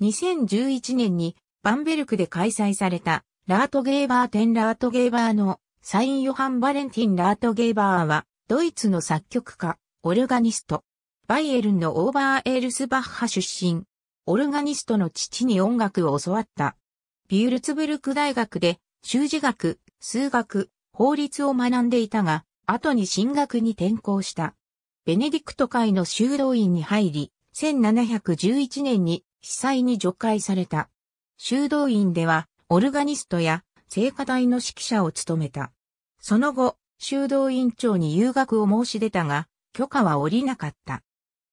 2011年にバンベルクで開催されたラートゲーバー展ラートゲーバーのサインヨハン・バレンティン・ラートゲーバーはドイツの作曲家、オルガニスト。バイエルンのオーバーエールスバッハ出身。オルガニストの父に音楽を教わった。ビュールツブルク大学で修士学、数学、法律を学んでいたが、後に進学に転校した。ベネディクト会の修道院に入り、1711年に被災に除外された。修道院では、オルガニストや聖火台の指揮者を務めた。その後、修道院長に留学を申し出たが、許可は下りなかった。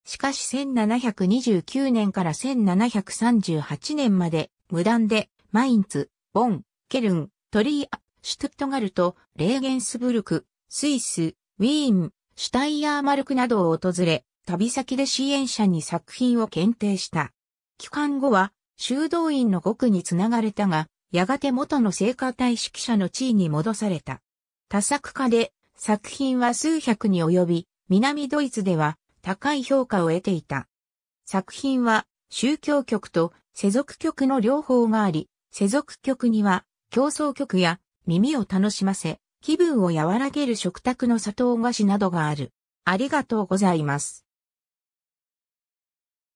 しかし1729年から1738年まで、無断で、マインツ、ボン、ケルン、トリーア、シュトゥットガルト、レーゲンスブルク、スイス、ウィーン、シュタイヤーマルクなどを訪れ、旅先で支援者に作品を検定した。帰還後は修道院の獄につながれたが、やがて元の聖歌隊指揮者の地位に戻された。多作家で作品は数百に及び、南ドイツでは高い評価を得ていた。作品は宗教曲と世俗曲の両方があり、世俗曲には競争曲や耳を楽しませ、気分を和らげる食卓の砂糖菓子などがある。ありがとうございます。